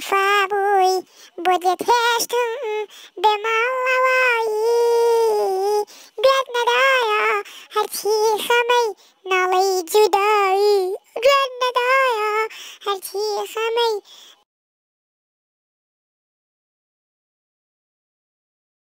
fábulj, Bodjet hestum, mm, bemallawai, Gladnadaya, herci hamei, nalai judai, Gladnadaya, herci hamei,